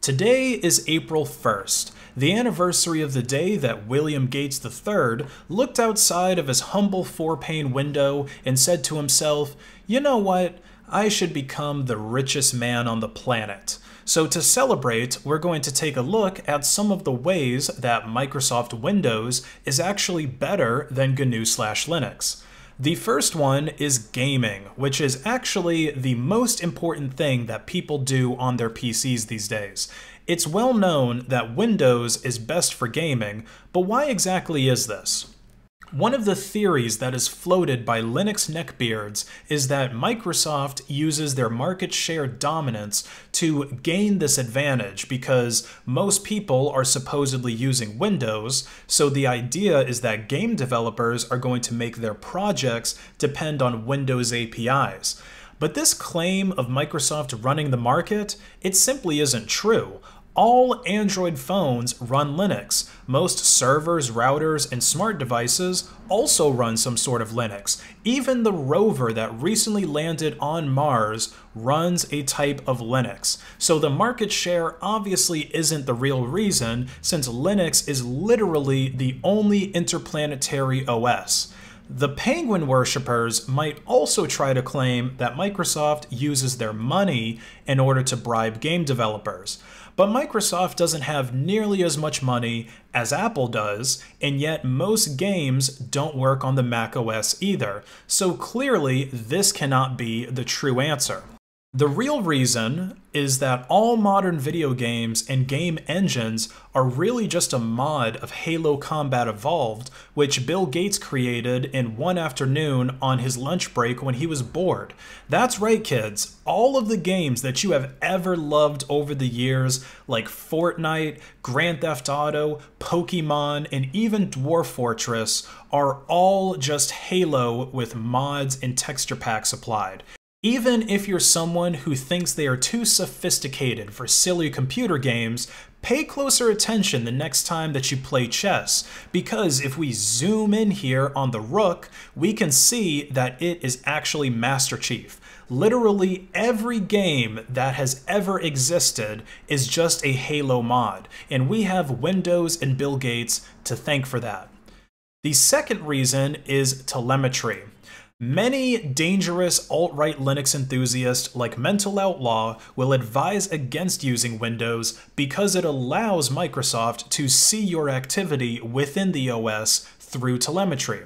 Today is April 1st, the anniversary of the day that William Gates III looked outside of his humble four pane window and said to himself, You know what? I should become the richest man on the planet. So, to celebrate, we're going to take a look at some of the ways that Microsoft Windows is actually better than GNU slash Linux. The first one is gaming, which is actually the most important thing that people do on their PCs these days. It's well known that Windows is best for gaming, but why exactly is this? One of the theories that is floated by Linux neckbeards is that Microsoft uses their market share dominance to gain this advantage because most people are supposedly using Windows, so the idea is that game developers are going to make their projects depend on Windows APIs. But this claim of Microsoft running the market, it simply isn't true. All Android phones run Linux. Most servers, routers, and smart devices also run some sort of Linux. Even the rover that recently landed on Mars runs a type of Linux. So the market share obviously isn't the real reason, since Linux is literally the only interplanetary OS. The penguin worshippers might also try to claim that Microsoft uses their money in order to bribe game developers. But Microsoft doesn't have nearly as much money as Apple does, and yet most games don't work on the macOS either. So clearly, this cannot be the true answer. The real reason is that all modern video games and game engines are really just a mod of Halo Combat Evolved, which Bill Gates created in one afternoon on his lunch break when he was bored. That's right, kids. All of the games that you have ever loved over the years, like Fortnite, Grand Theft Auto, Pokemon, and even Dwarf Fortress, are all just Halo with mods and texture packs applied. Even if you're someone who thinks they are too sophisticated for silly computer games, pay closer attention the next time that you play chess, because if we zoom in here on the rook, we can see that it is actually Master Chief. Literally every game that has ever existed is just a Halo mod, and we have Windows and Bill Gates to thank for that. The second reason is telemetry. Many dangerous alt-right Linux enthusiasts like Mental Outlaw will advise against using Windows because it allows Microsoft to see your activity within the OS through telemetry.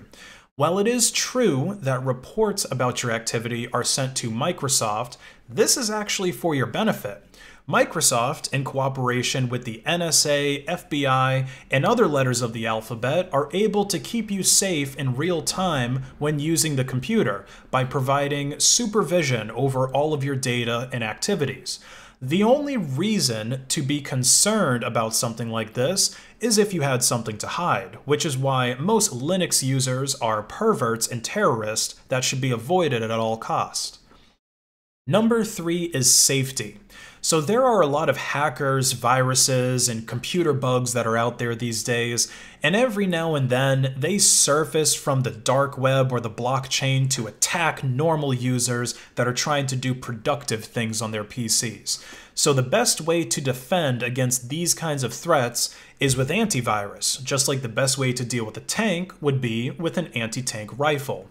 While it is true that reports about your activity are sent to Microsoft, this is actually for your benefit. Microsoft, in cooperation with the NSA, FBI, and other letters of the alphabet, are able to keep you safe in real time when using the computer by providing supervision over all of your data and activities. The only reason to be concerned about something like this is if you had something to hide, which is why most Linux users are perverts and terrorists that should be avoided at all cost. Number three is safety. So there are a lot of hackers, viruses, and computer bugs that are out there these days, and every now and then they surface from the dark web or the blockchain to attack normal users that are trying to do productive things on their PCs. So the best way to defend against these kinds of threats is with antivirus, just like the best way to deal with a tank would be with an anti-tank rifle.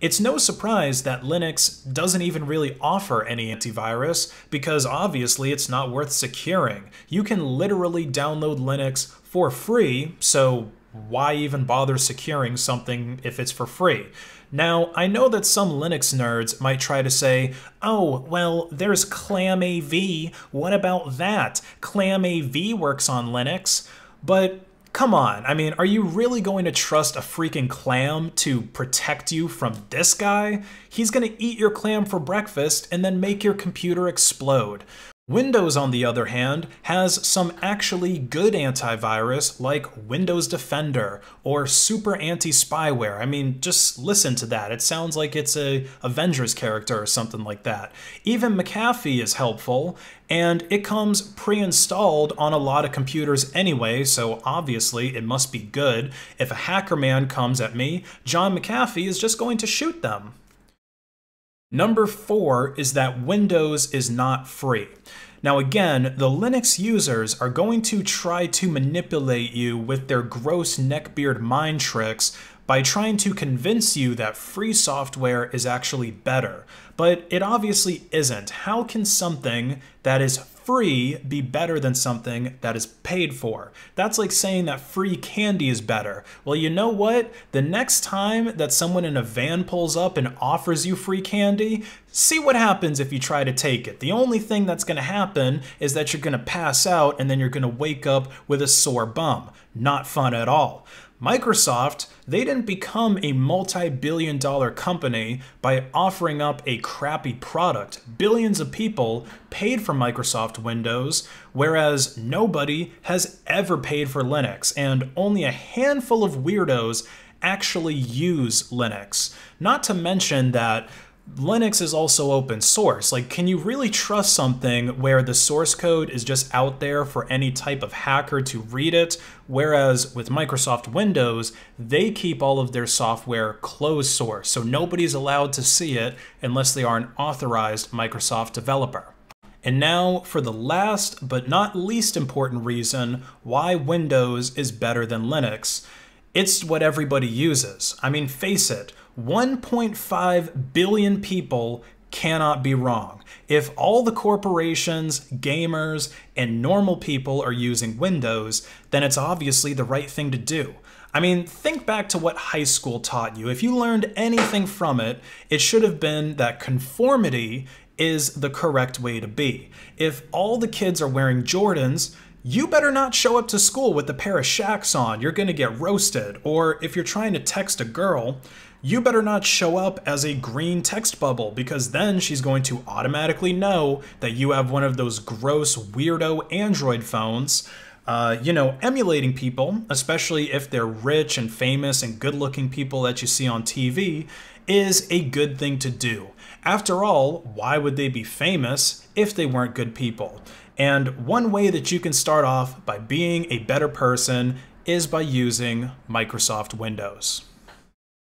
It's no surprise that Linux doesn't even really offer any antivirus because obviously obviously it's not worth securing. You can literally download Linux for free, so why even bother securing something if it's for free? Now, I know that some Linux nerds might try to say, oh, well, there's ClamAV, what about that? ClamAV works on Linux, but Come on, I mean, are you really going to trust a freaking clam to protect you from this guy? He's gonna eat your clam for breakfast and then make your computer explode. Windows, on the other hand, has some actually good antivirus like Windows Defender or Super Anti-Spyware. I mean, just listen to that. It sounds like it's a Avengers character or something like that. Even McAfee is helpful, and it comes pre-installed on a lot of computers anyway, so obviously it must be good. If a hacker man comes at me, John McAfee is just going to shoot them. Number four is that Windows is not free. Now, again, the Linux users are going to try to manipulate you with their gross neckbeard mind tricks by trying to convince you that free software is actually better. But it obviously isn't. How can something that is free be better than something that is paid for. That's like saying that free candy is better. Well, you know what? The next time that someone in a van pulls up and offers you free candy, see what happens if you try to take it. The only thing that's going to happen is that you're going to pass out and then you're going to wake up with a sore bum. Not fun at all. Microsoft, they didn't become a multi billion dollar company by offering up a crappy product. Billions of people paid for Microsoft Windows, whereas nobody has ever paid for Linux, and only a handful of weirdos actually use Linux. Not to mention that Linux is also open source. Like, can you really trust something where the source code is just out there for any type of hacker to read it? Whereas with Microsoft Windows, they keep all of their software closed source, so nobody's allowed to see it unless they are an authorized Microsoft developer. And now for the last but not least important reason why Windows is better than Linux. It's what everybody uses. I mean, face it, 1.5 billion people cannot be wrong. If all the corporations, gamers, and normal people are using Windows, then it's obviously the right thing to do. I mean, think back to what high school taught you. If you learned anything from it, it should have been that conformity is the correct way to be. If all the kids are wearing Jordans, you better not show up to school with a pair of shacks on, you're gonna get roasted. Or if you're trying to text a girl, you better not show up as a green text bubble because then she's going to automatically know that you have one of those gross weirdo Android phones uh, you know, emulating people, especially if they're rich and famous and good looking people that you see on TV, is a good thing to do. After all, why would they be famous if they weren't good people? And one way that you can start off by being a better person is by using Microsoft Windows.